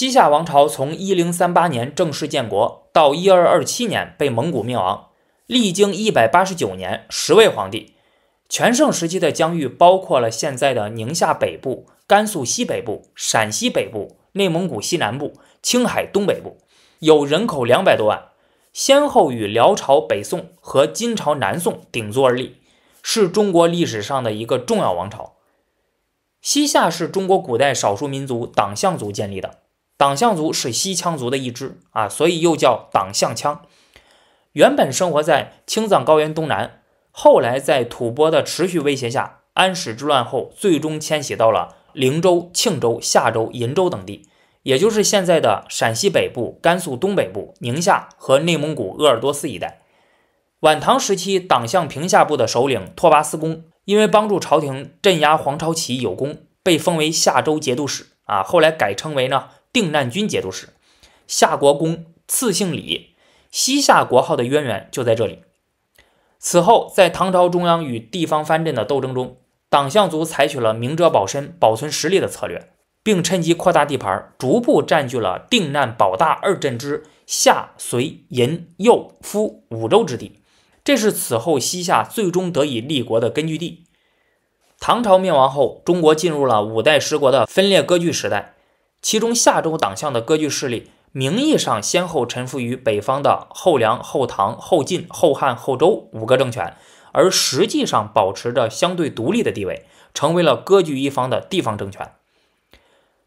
西夏王朝从一零三八年正式建国到一二二七年被蒙古灭亡，历经一百八十九年，十位皇帝。全盛时期的疆域包括了现在的宁夏北部、甘肃西北部、陕西北部、内蒙古西南部、青海东北部，有人口两百多万，先后与辽朝、北宋和金朝、南宋鼎足而立，是中国历史上的一个重要王朝。西夏是中国古代少数民族党项族建立的。党项族是西羌族的一支啊，所以又叫党项羌。原本生活在青藏高原东南，后来在吐蕃的持续威胁下，安史之乱后，最终迁徙到了灵州、庆州、夏州、银州等地，也就是现在的陕西北部、甘肃东北部、宁夏和内蒙古鄂尔多斯一带。晚唐时期，党项平夏部的首领拓跋思恭，因为帮助朝廷镇压黄巢起义有功，被封为夏州节度使啊，后来改称为呢。定难军节度使夏国公，赐姓李，西夏国号的渊源就在这里。此后，在唐朝中央与地方藩镇的斗争中，党项族采取了明哲保身、保存实力的策略，并趁机扩大地盘，逐步占据了定难、保大二镇之夏、隋、银、右、鄜五州之地，这是此后西夏最终得以立国的根据地。唐朝灭亡后，中国进入了五代十国的分裂割据时代。其中，夏州党项的割据势力，名义上先后臣服于北方的后梁、后唐、后晋、后汉、后周五个政权，而实际上保持着相对独立的地位，成为了割据一方的地方政权。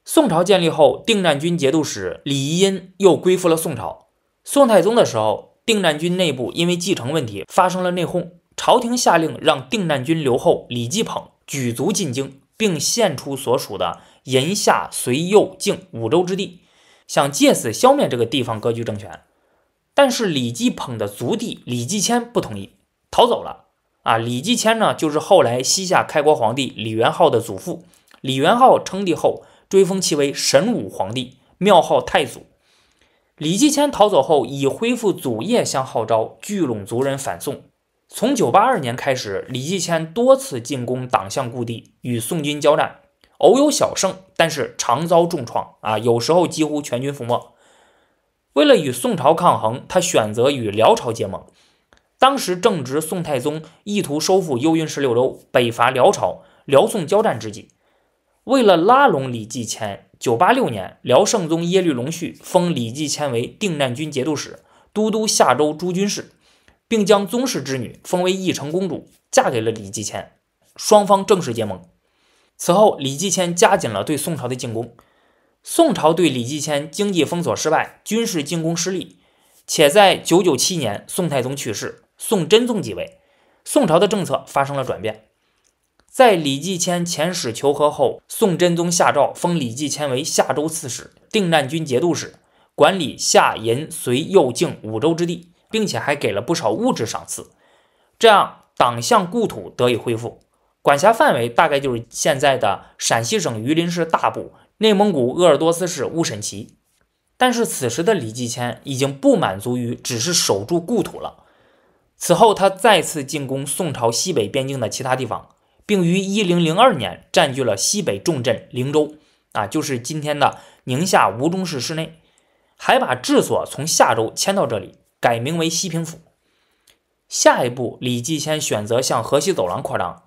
宋朝建立后，定战军节度使李彝音又归附了宋朝。宋太宗的时候，定战军内部因为继承问题发生了内讧，朝廷下令让定战军留后李继捧举族进京，并献出所属的。银夏隋、右、静五州之地，想借此消灭这个地方割据政权，但是李继捧的族弟李继迁不同意，逃走了。啊，李继迁呢，就是后来西夏开国皇帝李元昊的祖父。李元昊称帝后，追封其为神武皇帝，庙号太祖。李继迁逃走后，以恢复祖业相号召，聚拢族人反宋。从九八二年开始，李继迁多次进攻党项故地，与宋军交战。偶有小胜，但是常遭重创啊！有时候几乎全军覆没。为了与宋朝抗衡，他选择与辽朝结盟。当时正值宋太宗意图收复幽云十六州、北伐辽朝，辽宋交战之际。为了拉拢李继迁，986年，辽圣宗耶律隆绪封李继迁为定难军节度使、都督夏州诸军事，并将宗室之女封为义成公主，嫁给了李继迁，双方正式结盟。此后，李继迁加紧了对宋朝的进攻。宋朝对李继迁经济封锁失败，军事进攻失利，且在九九七年，宋太宗去世，宋真宗即位，宋朝的政策发生了转变。在李继迁遣使求和后，宋真宗下诏封李继迁为夏州刺史、定难军节度使，管理夏、银、绥、右静五州之地，并且还给了不少物质赏赐，这样党项故土得以恢复。管辖范围大概就是现在的陕西省榆林市大部、内蒙古鄂尔多斯市乌审旗。但是此时的李继迁已经不满足于只是守住故土了。此后，他再次进攻宋朝西北边境的其他地方，并于1002年占据了西北重镇灵州，啊，就是今天的宁夏吴忠市市内，还把治所从夏州迁到这里，改名为西平府。下一步，李继迁选择向河西走廊扩张。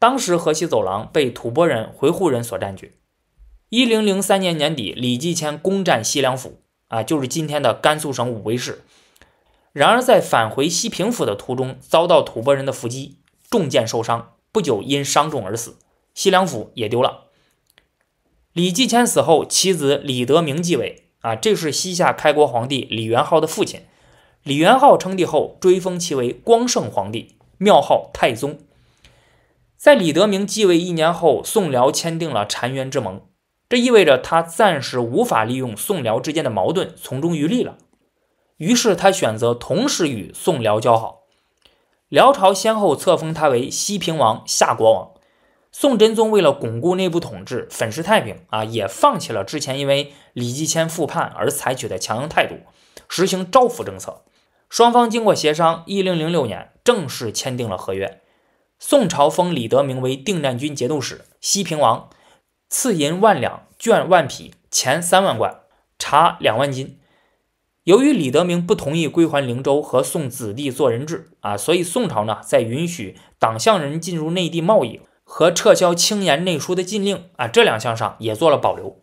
当时河西走廊被吐蕃人、回鹘人所占据。一零零三年年底，李继迁攻占西凉府，啊，就是今天的甘肃省武威市。然而，在返回西平府的途中，遭到吐蕃人的伏击，中箭受伤，不久因伤重而死。西凉府也丢了。李继迁死后，其子李德明继位，啊，这是西夏开国皇帝李元昊的父亲。李元昊称帝后，追封其为光圣皇帝，庙号太宗。在李德明继位一年后，宋辽签订了澶渊之盟，这意味着他暂时无法利用宋辽之间的矛盾从中渔利了。于是他选择同时与宋辽交好，辽朝先后册封他为西平王、夏国王。宋真宗为了巩固内部统治、粉饰太平啊，也放弃了之前因为李继迁复叛而采取的强硬态度，实行招抚政策。双方经过协商，一零零六年正式签订了合约。宋朝封李德明为定战军节度使、西平王，赐银万两、绢万匹、钱三万贯、茶两万斤。由于李德明不同意归还灵州和宋子弟做人质啊，所以宋朝呢在允许党项人进入内地贸易和撤销青盐内书的禁令啊这两项上也做了保留。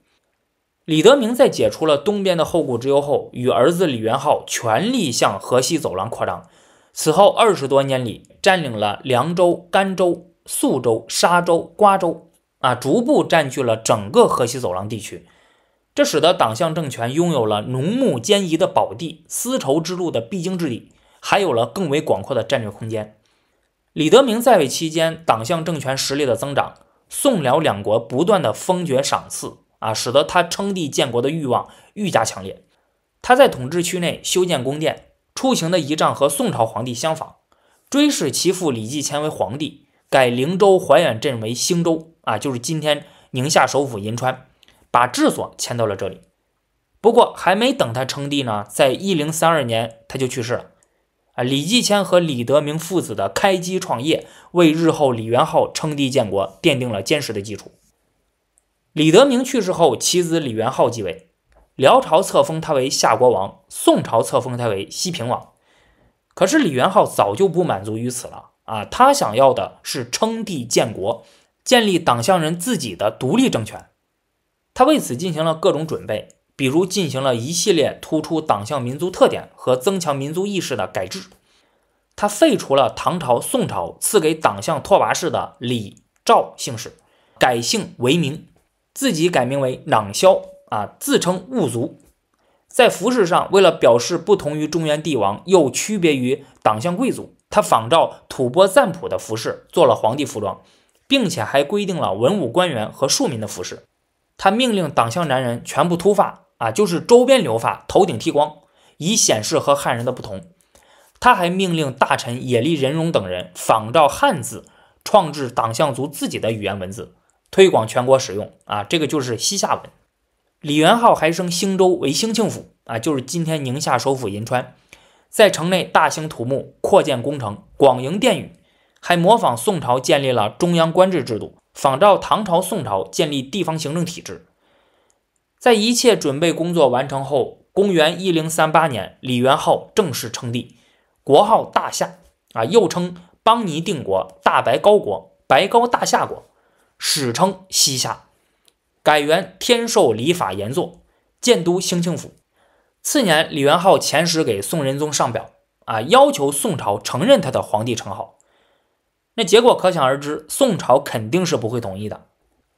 李德明在解除了东边的后顾之忧后，与儿子李元昊全力向河西走廊扩张。此后二十多年里，占领了凉州、甘州、肃州、沙州、瓜州，啊，逐步占据了整个河西走廊地区。这使得党项政权拥有了农牧兼宜的宝地、丝绸之路的必经之地，还有了更为广阔的战略空间。李德明在位期间，党项政权实力的增长，宋辽两国不断的封爵赏赐，啊，使得他称帝建国的欲望愈加强烈。他在统治区内修建宫殿。出行的仪仗和宋朝皇帝相仿，追谥其父李继迁为皇帝，改灵州怀远镇为兴州，啊，就是今天宁夏首府银川，把治所迁到了这里。不过还没等他称帝呢，在一零三二年他就去世了。啊，李继迁和李德明父子的开机创业，为日后李元昊称帝建国奠定了坚实的基础。李德明去世后，其子李元昊继位。辽朝册封他为夏国王，宋朝册封他为西平王。可是李元昊早就不满足于此了啊！他想要的是称帝建国，建立党项人自己的独立政权。他为此进行了各种准备，比如进行了一系列突出党项民族特点和增强民族意识的改制。他废除了唐朝、宋朝赐给党项拓跋氏的李、赵姓氏，改姓为名，自己改名为囊萧。啊，自称兀族，在服饰上，为了表示不同于中原帝王，又区别于党项贵族，他仿照吐蕃赞普的服饰做了皇帝服装，并且还规定了文武官员和庶民的服饰。他命令党项男人全部秃发，啊，就是周边留发，头顶剃光，以显示和汉人的不同。他还命令大臣野利仁荣等人仿照汉字，创制党项族自己的语言文字，推广全国使用。啊，这个就是西夏文。李元昊还升兴州为兴庆府啊，就是今天宁夏首府银川，在城内大兴土木，扩建工程，广营殿宇，还模仿宋朝建立了中央官制制度，仿照唐朝、宋朝建立地方行政体制。在一切准备工作完成后，公元一零三八年，李元昊正式称帝，国号大夏，啊，又称邦尼定国、大白高国、白高大夏国，史称西夏。改元天授，礼法严作，建都兴庆府。次年，李元昊遣使给宋仁宗上表，啊，要求宋朝承认他的皇帝称号。那结果可想而知，宋朝肯定是不会同意的。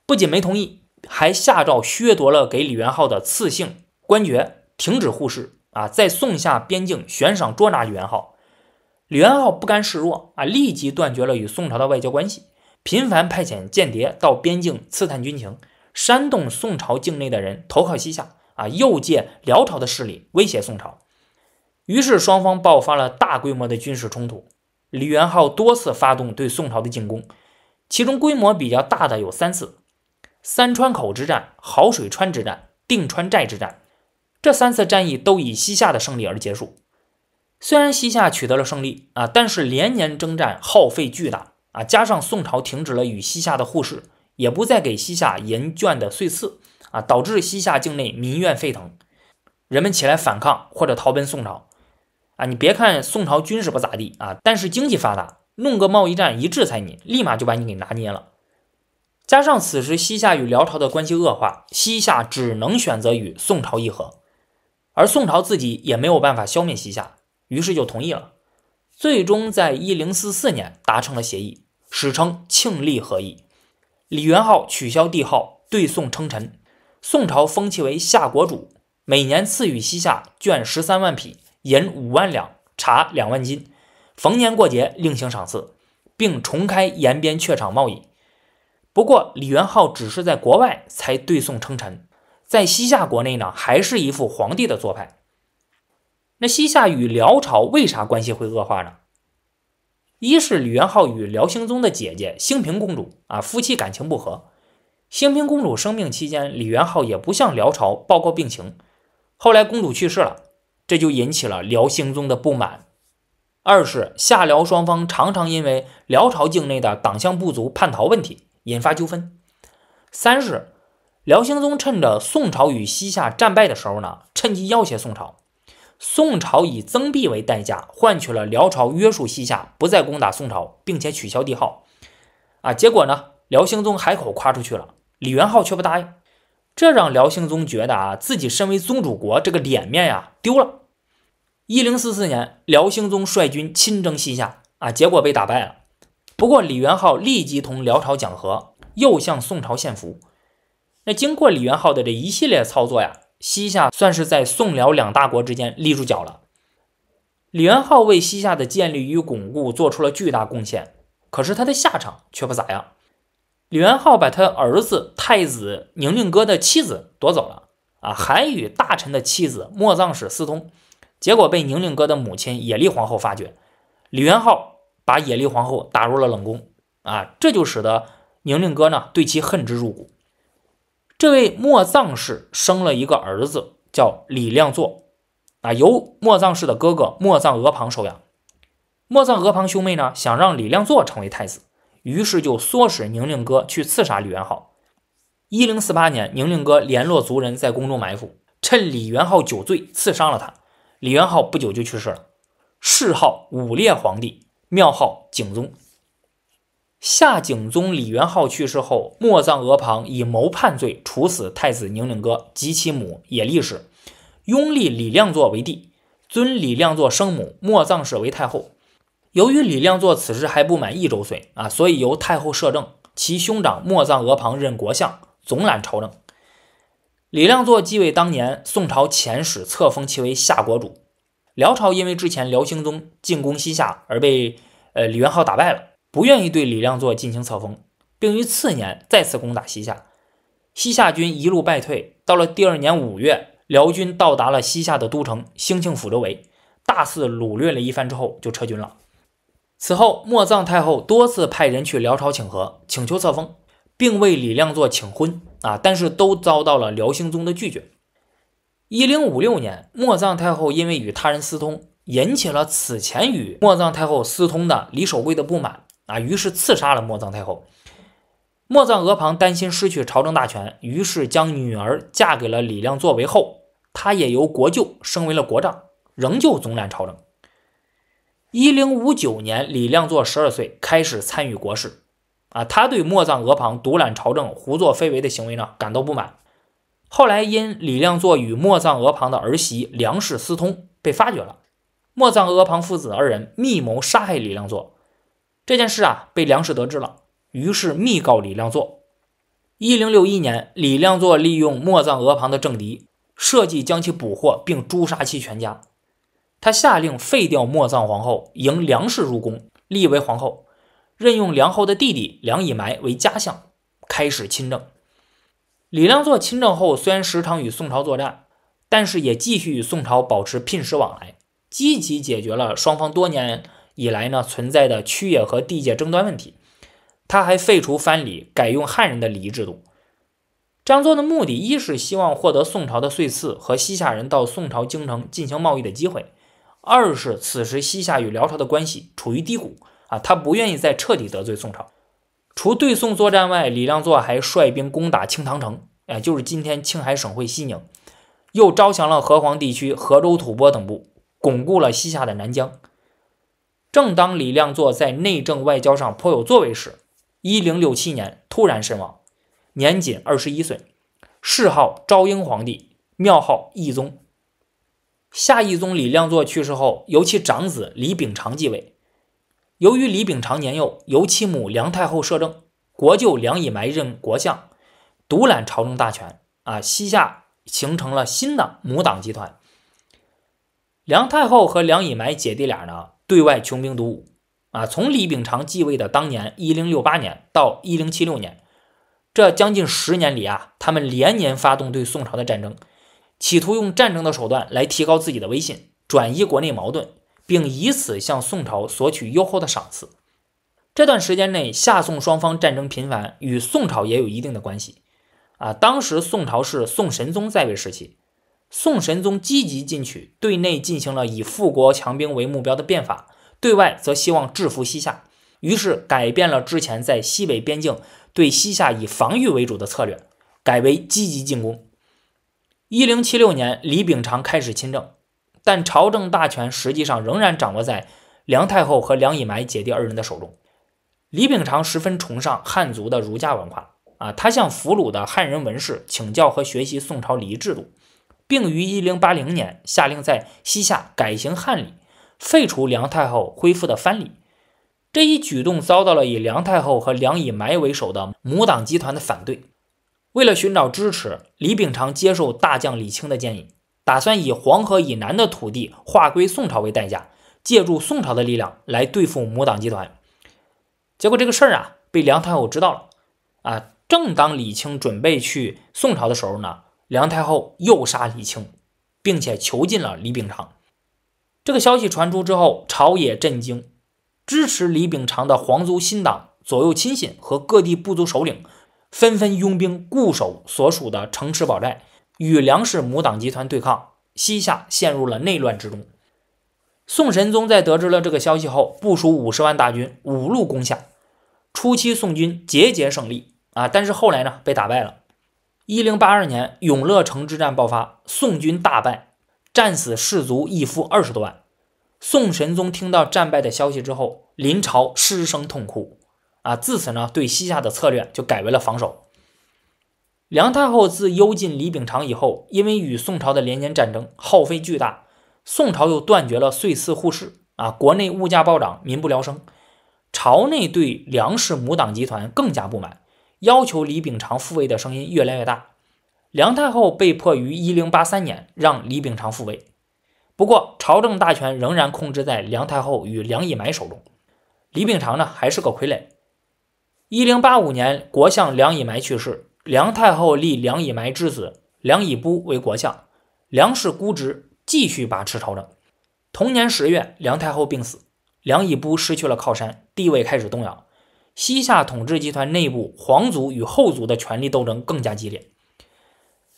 不仅没同意，还下诏削夺了给李元昊的赐姓官爵，停止互市。啊，在宋夏边境悬赏捉拿李元昊。李元昊不甘示弱，啊，立即断绝了与宋朝的外交关系，频繁派遣间谍到边境刺探军情。煽动宋朝境内的人投靠西夏啊，又借辽朝的势力威胁宋朝，于是双方爆发了大规模的军事冲突。李元昊多次发动对宋朝的进攻，其中规模比较大的有三次：三川口之战、好水川之战、定川寨之战。这三次战役都以西夏的胜利而结束。虽然西夏取得了胜利啊，但是连年征战耗费巨大啊，加上宋朝停止了与西夏的互市。也不再给西夏银绢的岁赐啊，导致西夏境内民怨沸腾，人们起来反抗或者逃奔宋朝啊。你别看宋朝军事不咋地啊，但是经济发达，弄个贸易战一制裁你，立马就把你给拿捏了。加上此时西夏与辽朝的关系恶化，西夏只能选择与宋朝议和，而宋朝自己也没有办法消灭西夏，于是就同意了。最终在1044年达成了协议，史称庆历和议。李元昊取消帝号，对宋称臣，宋朝封其为夏国主，每年赐予西夏绢十三万匹，银五万两，茶两万斤，逢年过节另行赏赐，并重开延边榷场贸易。不过，李元昊只是在国外才对宋称臣，在西夏国内呢，还是一副皇帝的做派。那西夏与辽朝为啥关系会恶化呢？一是李元昊与辽兴宗的姐姐兴平公主啊，夫妻感情不和。兴平公主生病期间，李元昊也不向辽朝报告病情。后来公主去世了，这就引起了辽兴宗的不满。二是夏辽双方常常因为辽朝境内的党项部族叛逃问题引发纠纷。三是辽兴宗趁着宋朝与西夏战败的时候呢，趁机要挟宋朝。宋朝以增币为代价，换取了辽朝约束西夏，不再攻打宋朝，并且取消帝号。啊，结果呢？辽兴宗海口夸出去了，李元昊却不答应，这让辽兴宗觉得啊，自己身为宗主国，这个脸面呀丢了。一零四四年，辽兴宗率军亲征西夏，啊，结果被打败了。不过，李元昊立即同辽朝讲和，又向宋朝献俘。那经过李元昊的这一系列操作呀。西夏算是在宋辽两大国之间立住脚了。李元昊为西夏的建立与巩固做出了巨大贡献，可是他的下场却不咋样。李元昊把他儿子太子宁令哥的妻子夺走了，啊，还与大臣的妻子莫藏使私通，结果被宁令哥的母亲野利皇后发觉，李元昊把野利皇后打入了冷宫，啊，这就使得宁令哥呢对其恨之入骨。这位莫藏氏生了一个儿子，叫李亮作，啊，由莫藏氏的哥哥莫藏额旁收养。莫藏额旁兄妹呢，想让李亮作成为太子，于是就唆使宁令哥去刺杀李元昊。一零四八年，宁令哥联络族人，在宫中埋伏，趁李元昊酒醉，刺伤了他。李元昊不久就去世了，谥号武烈皇帝，庙号景宗。夏景宗李元昊去世后，莫藏额旁以谋叛罪处死太子宁令哥及其母野力氏，拥立李亮作为帝，尊李亮作生母莫藏氏为太后。由于李亮作此时还不满一周岁啊，所以由太后摄政，其兄长莫藏额旁任国相，总揽朝政。李亮作继位当年，宋朝遣使册封其为夏国主。辽朝因为之前辽兴宗进攻西夏而被呃李元昊打败了。不愿意对李亮作进行册封，并于次年再次攻打西夏，西夏军一路败退，到了第二年五月，辽军到达了西夏的都城兴庆府周围，大肆掳掠了一番之后就撤军了。此后，莫藏太后多次派人去辽朝请和，请求册封，并为李亮作请婚啊，但是都遭到了辽兴宗的拒绝。一零五六年，莫藏太后因为与他人私通，引起了此前与莫藏太后私通的李守贵的不满。啊，于是刺杀了莫藏太后。莫藏额庞担心失去朝政大权，于是将女儿嫁给了李亮作为后，他也由国舅升为了国丈，仍旧总揽朝政。一零五九年，李亮作十二岁，开始参与国事。啊，他对莫藏额庞独揽朝政、胡作非为的行为呢，感到不满。后来因李亮作与莫藏额庞的儿媳梁氏私通，被发觉了。莫藏额庞父子二人密谋杀害李亮作。这件事啊，被梁氏得知了，于是密告李亮作。一零六一年，李亮作利用墨藏额旁的政敌，设计将其捕获并诛杀其全家。他下令废掉墨藏皇后，迎梁氏入宫，立为皇后，任用梁后的弟弟梁以埋为家相，开始亲政。李亮作亲政后，虽然时常与宋朝作战，但是也继续与宋朝保持聘使往来，积极解决了双方多年。以来呢存在的区野和地界争端问题，他还废除藩礼，改用汉人的礼仪制度。这样做的目的，一是希望获得宋朝的岁赐和西夏人到宋朝京城进行贸易的机会；二是此时西夏与辽朝的关系处于低谷啊，他不愿意再彻底得罪宋朝。除对宋作战外，李亮作还率兵攻打清唐城，啊，就是今天青海省会西宁，又招降了河湟地区河州吐蕃等部，巩固了西夏的南疆。正当李亮作在内政外交上颇有作为时，一零六七年突然身亡，年仅二十一岁，谥号昭英皇帝，庙号义宗。夏义宗李亮作去世后，由其长子李秉常继位。由于李秉常年幼，由其母梁太后摄政，国舅梁以埋任国相，独揽朝政大权。啊，西夏形成了新的母党集团。梁太后和梁以埋姐弟俩呢？对外穷兵黩武啊！从李秉常继位的当年一零六八年到一零七六年，这将近十年里啊，他们连年发动对宋朝的战争，企图用战争的手段来提高自己的威信，转移国内矛盾，并以此向宋朝索取优厚的赏赐。这段时间内，夏宋双方战争频繁，与宋朝也有一定的关系啊！当时宋朝是宋神宗在位时期。宋神宗积极进取，对内进行了以富国强兵为目标的变法，对外则希望制服西夏。于是改变了之前在西北边境对西夏以防御为主的策略，改为积极进攻。一零七六年，李秉常开始亲政，但朝政大权实际上仍然掌握在梁太后和梁以埋姐弟二人的手中。李秉常十分崇尚汉族的儒家文化啊，他向俘虏的汉人文士请教和学习宋朝礼仪制度。并于一零八零年下令在西夏改行汉礼，废除梁太后恢复的藩礼。这一举动遭到了以梁太后和梁以埋为首的母党集团的反对。为了寻找支持，李秉常接受大将李清的建议，打算以黄河以南的土地划归宋朝为代价，借助宋朝的力量来对付母党集团。结果这个事儿啊，被梁太后知道了。啊，正当李清准备去宋朝的时候呢。梁太后诱杀李清，并且囚禁了李秉常。这个消息传出之后，朝野震惊，支持李秉常的皇族新党、左右亲信和各地部族首领纷纷拥兵固守所属的城池堡寨，与梁氏母党集团对抗，西夏陷入了内乱之中。宋神宗在得知了这个消息后，部署五十万大军五路攻下，初期宋军节节胜利啊，但是后来呢，被打败了。一零八二年，永乐城之战爆发，宋军大败，战死士卒一夫二十多万。宋神宗听到战败的消息之后，临朝失声痛哭。啊，自此呢，对西夏的策略就改为了防守。梁太后自幽禁李秉常以后，因为与宋朝的连年战争耗费巨大，宋朝又断绝了岁赐互市，啊，国内物价暴涨，民不聊生，朝内对梁氏母党集团更加不满。要求李秉常复位的声音越来越大，梁太后被迫于一零八三年让李秉常复位，不过朝政大权仍然控制在梁太后与梁以埋手中，李秉常呢还是个傀儡。一零八五年，国相梁以埋去世，梁太后立梁以埋之子梁以卜为国相，梁氏孤侄继续把持朝政。同年十月，梁太后病死，梁以卜失去了靠山，地位开始动摇。西夏统治集团内部皇族与后族的权力斗争更加激烈，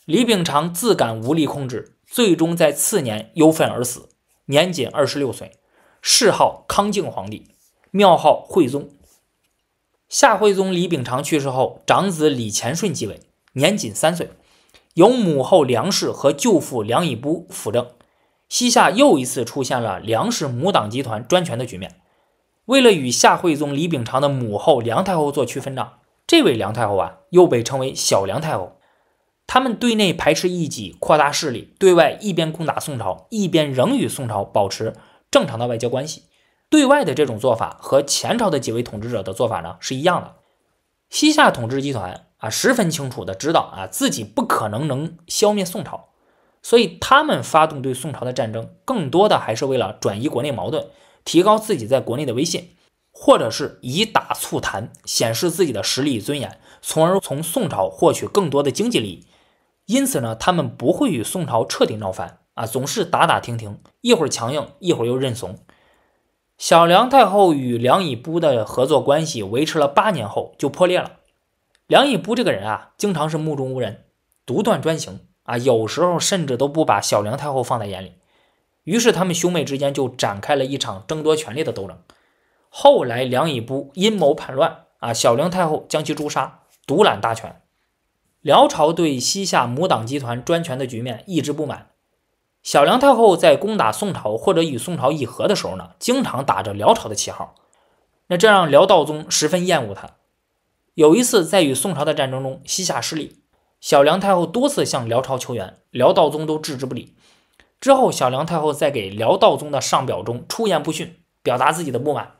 李秉常自感无力控制，最终在次年忧愤而死，年仅二十六岁，谥号康靖皇帝，庙号惠宗。夏惠宗李秉常去世后，长子李乾顺继位，年仅三岁，由母后梁氏和舅父梁以逋辅政，西夏又一次出现了梁氏母党集团专权的局面。为了与夏惠宗李秉常的母后梁太后做区分账，这位梁太后啊又被称为小梁太后。他们对内排斥异己，扩大势力；对外一边攻打宋朝，一边仍与宋朝保持正常的外交关系。对外的这种做法和前朝的几位统治者的做法呢是一样的。西夏统治集团啊十分清楚的知道啊自己不可能能消灭宋朝，所以他们发动对宋朝的战争，更多的还是为了转移国内矛盾。提高自己在国内的威信，或者是以打促谈，显示自己的实力与尊严，从而从宋朝获取更多的经济利益。因此呢，他们不会与宋朝彻底闹翻啊，总是打打停停，一会儿强硬，一会儿又认怂。小梁太后与梁以卜的合作关系维持了八年，后就破裂了。梁以卜这个人啊，经常是目中无人，独断专行啊，有时候甚至都不把小梁太后放在眼里。于是他们兄妹之间就展开了一场争夺权力的斗争。后来梁以不阴谋叛乱，啊，小梁太后将其诛杀，独揽大权。辽朝对西夏母党集团专权的局面一直不满。小梁太后在攻打宋朝或者与宋朝议和的时候呢，经常打着辽朝的旗号，那这让辽道宗十分厌恶他。有一次在与宋朝的战争中，西夏失利，小梁太后多次向辽朝求援，辽道宗都置之不理。之后，小梁太后在给辽道宗的上表中出言不逊，表达自己的不满。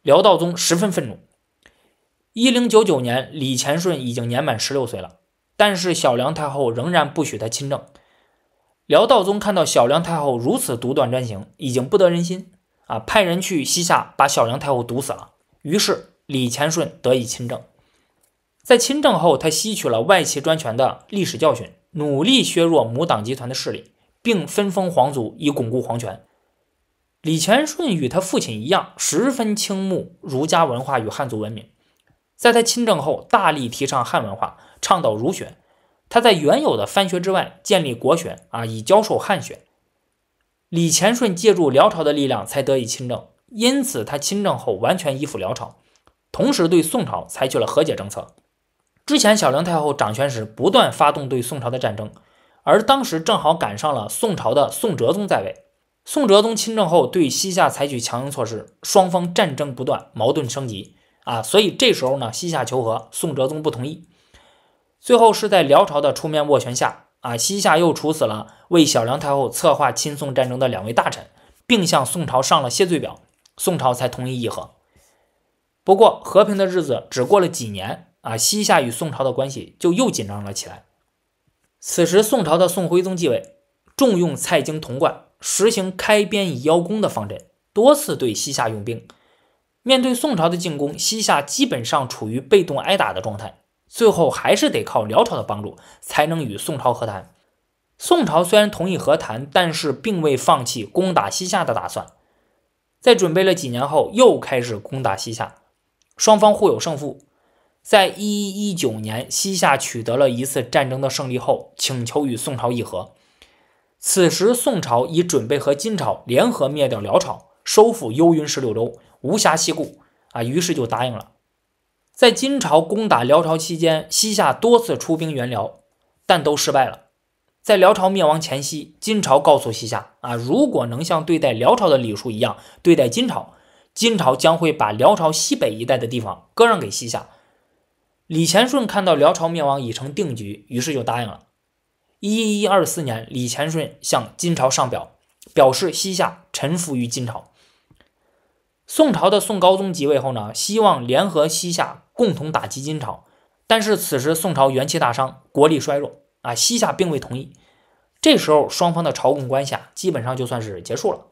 辽道宗十分愤怒。一零九九年，李乾顺已经年满十六岁了，但是小梁太后仍然不许他亲政。辽道宗看到小梁太后如此独断专行，已经不得人心啊，派人去西夏把小梁太后毒死了。于是李乾顺得以亲政。在亲政后，他吸取了外戚专权的历史教训，努力削弱母党集团的势力。并分封皇族以巩固皇权。李乾顺与他父亲一样，十分倾慕儒家文化与汉族文明。在他亲政后，大力提倡汉文化，倡导儒学。他在原有的藩学之外，建立国学，啊，以教授汉学。李乾顺借助辽朝的力量才得以亲政，因此他亲政后完全依附辽朝，同时对宋朝采取了和解政策。之前，小梁太后掌权时，不断发动对宋朝的战争。而当时正好赶上了宋朝的宋哲宗在位，宋哲宗亲政后对西夏采取强硬措施，双方战争不断，矛盾升级啊！所以这时候呢，西夏求和，宋哲宗不同意。最后是在辽朝的出面斡旋下啊，西夏又处死了为小梁太后策划亲宋战争的两位大臣，并向宋朝上了谢罪表，宋朝才同意议和。不过和平的日子只过了几年啊，西夏与宋朝的关系就又紧张了起来。此时，宋朝的宋徽宗继位，重用蔡京、童贯，实行开边以邀功的方针，多次对西夏用兵。面对宋朝的进攻，西夏基本上处于被动挨打的状态，最后还是得靠辽朝的帮助才能与宋朝和谈。宋朝虽然同意和谈，但是并未放弃攻打西夏的打算，在准备了几年后，又开始攻打西夏，双方互有胜负。在一一一九年，西夏取得了一次战争的胜利后，请求与宋朝议和。此时，宋朝已准备和金朝联合灭掉辽朝，收复幽云十六州，无暇西顾啊，于是就答应了。在金朝攻打辽朝期间，西夏多次出兵援辽，但都失败了。在辽朝灭亡前夕，金朝告诉西夏啊，如果能像对待辽朝的礼数一样对待金朝，金朝将会把辽朝西北一带的地方割让给西夏。李乾顺看到辽朝灭亡已成定局，于是就答应了。一一二四年，李乾顺向金朝上表，表示西夏臣服于金朝。宋朝的宋高宗即位后呢，希望联合西夏共同打击金朝，但是此时宋朝元气大伤，国力衰弱啊，西夏并未同意。这时候，双方的朝贡关系啊，基本上就算是结束了。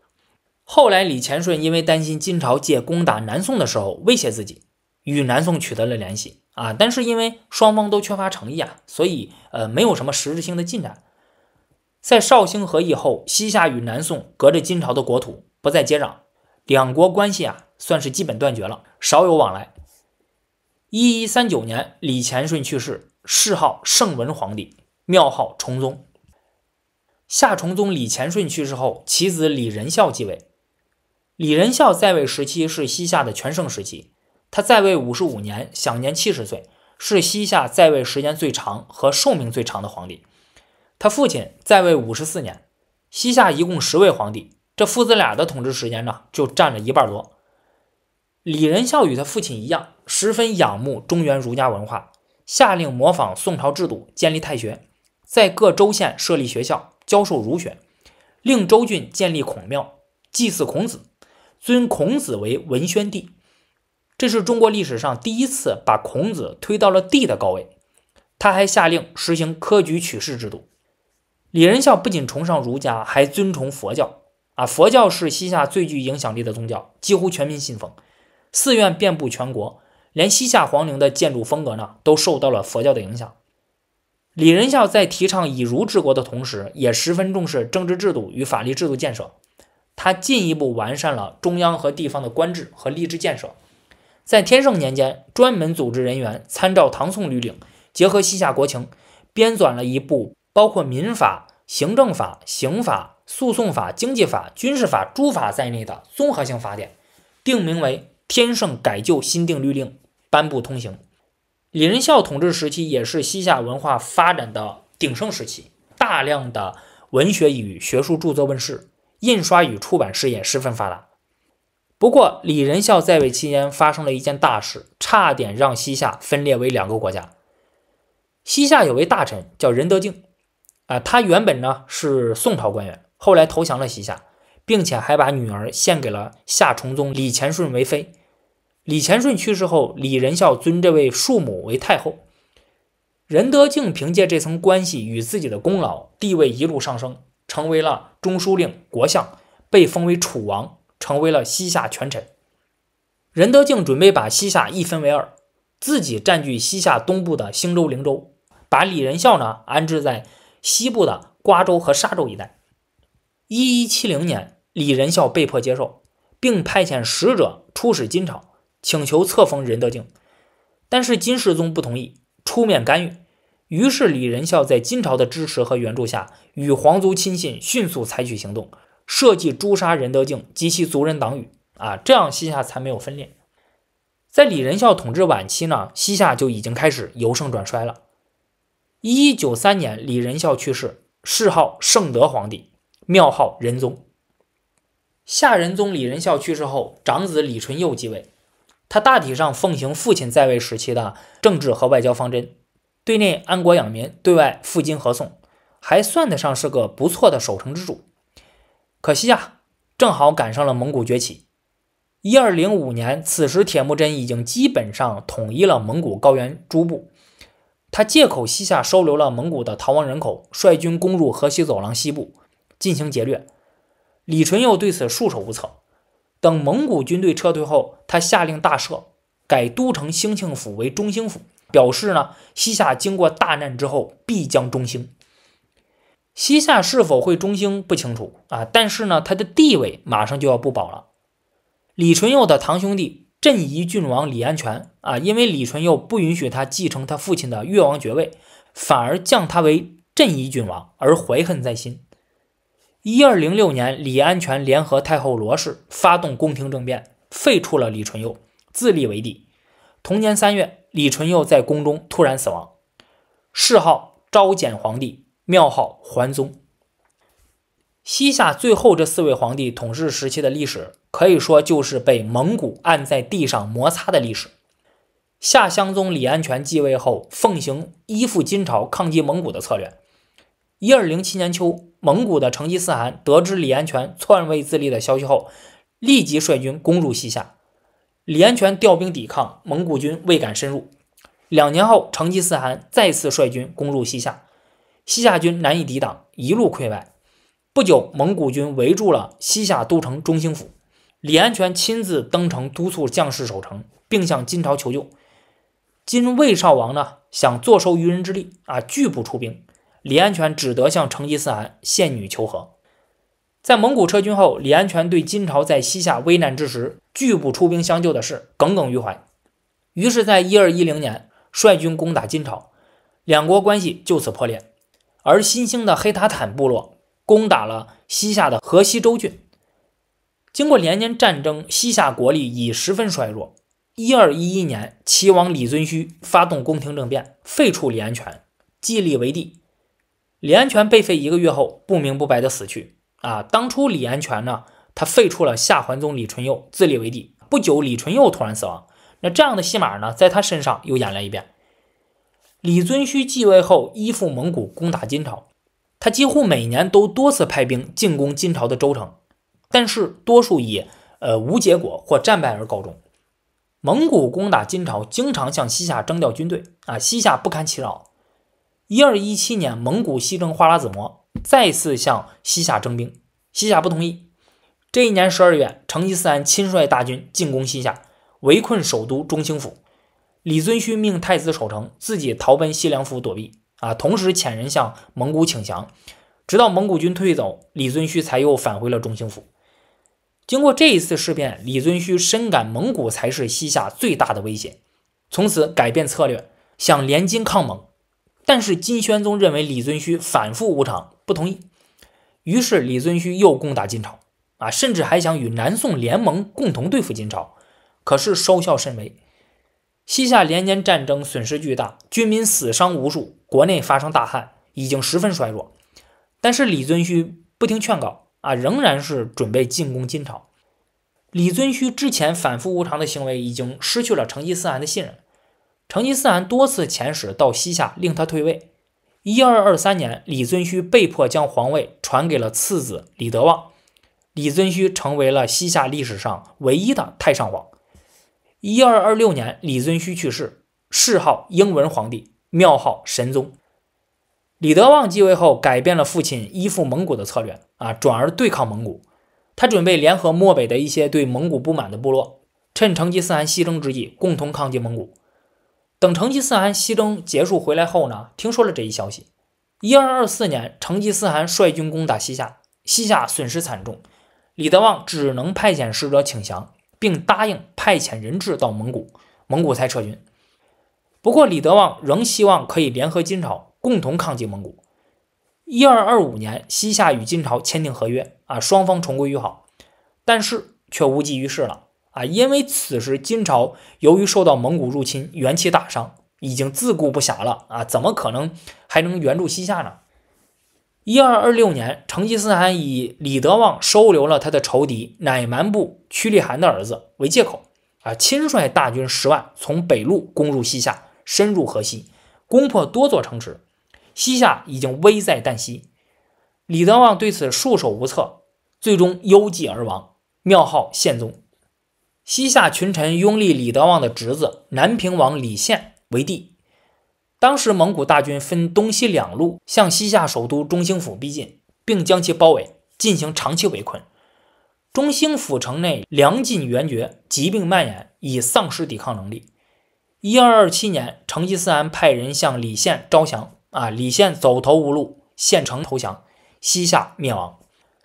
后来，李乾顺因为担心金朝借攻打南宋的时候威胁自己。与南宋取得了联系啊，但是因为双方都缺乏诚意啊，所以呃没有什么实质性的进展。在绍兴和议后，西夏与南宋隔着金朝的国土不再接壤，两国关系啊算是基本断绝了，少有往来。一一三九年，李乾顺去世，谥号圣文皇帝，庙号崇宗。夏崇宗李乾顺去世后，其子李仁孝继位。李仁孝在位时期是西夏的全盛时期。他在位五十五年，享年七十岁，是西夏在位时间最长和寿命最长的皇帝。他父亲在位五十四年，西夏一共十位皇帝，这父子俩的统治时间呢，就占了一半多。李仁孝与他父亲一样，十分仰慕中原儒家文化，下令模仿宋朝制度，建立太学，在各州县设立学校，教授儒学，令州郡建立孔庙，祭祀孔子，尊孔子为文宣帝。这是中国历史上第一次把孔子推到了帝的高位。他还下令实行科举取士制度。李仁孝不仅崇尚儒家，还尊崇佛教啊！佛教是西夏最具影响力的宗教，几乎全民信奉，寺院遍布全国，连西夏皇陵的建筑风格呢都受到了佛教的影响。李仁孝在提倡以儒治国的同时，也十分重视政治制度与法律制度建设。他进一步完善了中央和地方的官制和吏治建设。在天圣年间，专门组织人员参照唐宋律令，结合西夏国情，编纂了一部包括民法、行政法、刑法、诉讼法、经济法、军事法诸法在内的综合性法典，定名为《天圣改旧新定律令》，颁布通行。李仁孝统治时期也是西夏文化发展的鼎盛时期，大量的文学与学术著作问世，印刷与出版事业十分发达。不过，李仁孝在位期间发生了一件大事，差点让西夏分裂为两个国家。西夏有位大臣叫仁德敬，啊，他原本呢是宋朝官员，后来投降了西夏，并且还把女儿献给了夏崇宗李乾顺为妃。李乾顺去世后，李仁孝尊这位庶母为太后。仁德敬凭借这层关系与自己的功劳，地位一路上升，成为了中书令、国相，被封为楚王。成为了西夏权臣，仁德敬准备把西夏一分为二，自己占据西夏东部的兴州、灵州，把李仁孝呢安置在西部的瓜州和沙州一带。一一七零年，李仁孝被迫接受，并派遣使者出使金朝，请求册封仁德敬，但是金世宗不同意出面干预，于是李仁孝在金朝的支持和援助下，与皇族亲信迅速采取行动。设计诛杀仁德敬及其族人党羽，啊，这样西夏才没有分裂。在李仁孝统治晚期呢，西夏就已经开始由盛转衰了。一九三年，李仁孝去世，谥号圣德皇帝，庙号仁宗。夏仁宗李仁孝去世后，长子李纯佑继位，他大体上奉行父亲在位时期的政治和外交方针，对内安国养民，对外负金和宋，还算得上是个不错的守城之主。可惜啊，正好赶上了蒙古崛起。一二零五年，此时铁木真已经基本上统一了蒙古高原诸部。他借口西夏收留了蒙古的逃亡人口，率军攻入河西走廊西部进行劫掠。李纯佑对此束手无策。等蒙古军队撤退后，他下令大赦，改都城兴庆府为中兴府，表示呢，西夏经过大难之后必将中兴。西夏是否会中兴不清楚啊，但是呢，他的地位马上就要不保了。李纯佑的堂兄弟镇夷郡王李安全啊，因为李纯佑不允许他继承他父亲的越王爵位，反而降他为镇夷郡王，而怀恨在心。一二零六年，李安全联合太后罗氏发动宫廷政变，废黜了李纯佑，自立为帝。同年三月，李纯佑在宫中突然死亡，谥号昭简皇帝。庙号桓宗，西夏最后这四位皇帝统治时期的历史，可以说就是被蒙古按在地上摩擦的历史。夏襄宗李安全继位后，奉行依附金朝、抗击蒙古的策略。一二零七年秋，蒙古的成吉思汗得知李安全篡位自立的消息后，立即率军攻入西夏。李安全调兵抵抗，蒙古军未敢深入。两年后，成吉思汗再次率军攻入西夏。西夏军难以抵挡，一路溃败。不久，蒙古军围住了西夏都城中兴府，李安全亲自登城督促将士守城，并向金朝求救。金卫少王呢，想坐收渔人之利啊，拒不出兵。李安全只得向成吉思汗献女求和。在蒙古撤军后，李安全对金朝在西夏危难之时拒不出兵相救的事耿耿于怀，于是，在一二一零年率军攻打金朝，两国关系就此破裂。而新兴的黑塔坦部落攻打了西夏的河西州郡，经过连年战争，西夏国力已十分衰弱。一二一一年，齐王李遵顼发动宫廷政变，废黜李安全，继立为帝。李安全被废一个月后，不明不白的死去。啊，当初李安全呢，他废黜了夏桓宗李淳佑，自立为帝。不久，李淳佑突然死亡。那这样的戏码呢，在他身上又演了一遍。李遵顼继位后，依附蒙古攻打金朝。他几乎每年都多次派兵进攻金朝的州城，但是多数以呃无结果或战败而告终。蒙古攻打金朝，经常向西夏征调军队啊，西夏不堪其扰。一二一七年，蒙古西征花剌子模，再次向西夏征兵，西夏不同意。这一年十二月，成吉思汗亲率大军进攻西夏，围困首都中兴府。李遵顼命太子守城，自己逃奔西凉府躲避。啊，同时遣人向蒙古请降，直到蒙古军退走，李遵顼才又返回了中兴府。经过这一次事变，李遵顼深感蒙古才是西夏最大的威胁，从此改变策略，想联金抗蒙。但是金宣宗认为李遵顼反复无常，不同意。于是李遵顼又攻打金朝，啊，甚至还想与南宋联盟，共同对付金朝，可是收效甚微。西夏连年战争，损失巨大，军民死伤无数，国内发生大旱，已经十分衰弱。但是李遵顼不听劝告，啊，仍然是准备进攻金朝。李遵顼之前反复无常的行为，已经失去了成吉思汗的信任。成吉思汗多次遣使到西夏，令他退位。一二二三年，李遵顼被迫将皇位传给了次子李德旺，李遵顼成为了西夏历史上唯一的太上皇。一二二六年，李遵顼去世，谥号英文皇帝，庙号神宗。李德旺继位后，改变了父亲依附蒙古的策略，啊，转而对抗蒙古。他准备联合漠北的一些对蒙古不满的部落，趁成吉思汗西征之际，共同抗击蒙古。等成吉思汗西征结束回来后呢，听说了这一消息。一二二四年，成吉思汗率军攻打西夏，西夏损失惨重，李德旺只能派遣使者请降，并答应。派遣人质到蒙古，蒙古才撤军。不过李德旺仍希望可以联合金朝共同抗击蒙古。一二二五年，西夏与金朝签订合约，啊，双方重归于好，但是却无济于事了，啊，因为此时金朝由于受到蒙古入侵，元气大伤，已经自顾不暇了，啊，怎么可能还能援助西夏呢？一二二六年，成吉思汗以李德旺收留了他的仇敌乃蛮部屈力汗的儿子为借口。啊！亲率大军十万，从北路攻入西夏，深入河西，攻破多座城池，西夏已经危在旦夕。李德旺对此束手无策，最终幽寂而亡，庙号宪宗。西夏群臣拥立李德旺的侄子南平王李宪为帝。当时蒙古大军分东西两路向西夏首都中兴府逼近，并将其包围，进行长期围困。中兴府城内粮尽援绝，疾病蔓延，已丧失抵抗能力。一二二七年，成吉思汗派人向李宪招降，啊，李宪走投无路，献城投降，西夏灭亡。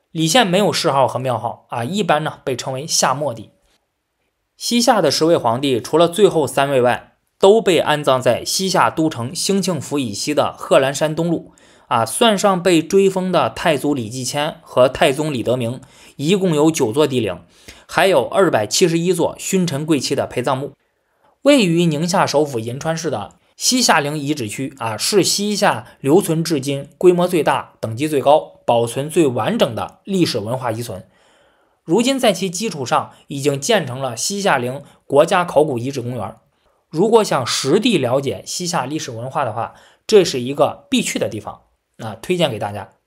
李宪没有谥号和庙号，啊，一般呢被称为夏末帝。西夏的十位皇帝，除了最后三位外，都被安葬在西夏都城兴庆府以西的贺兰山东麓。啊，算上被追封的太祖李继迁和太宗李德明，一共有九座帝陵，还有二百七十一座勋臣贵戚的陪葬墓，位于宁夏首府银川市的西夏陵遗址区啊，是西夏留存至今规模最大、等级最高、保存最完整的历史文化遗存。如今在其基础上已经建成了西夏陵国家考古遗址公园。如果想实地了解西夏历史文化的话，这是一个必去的地方。啊，推荐给大家。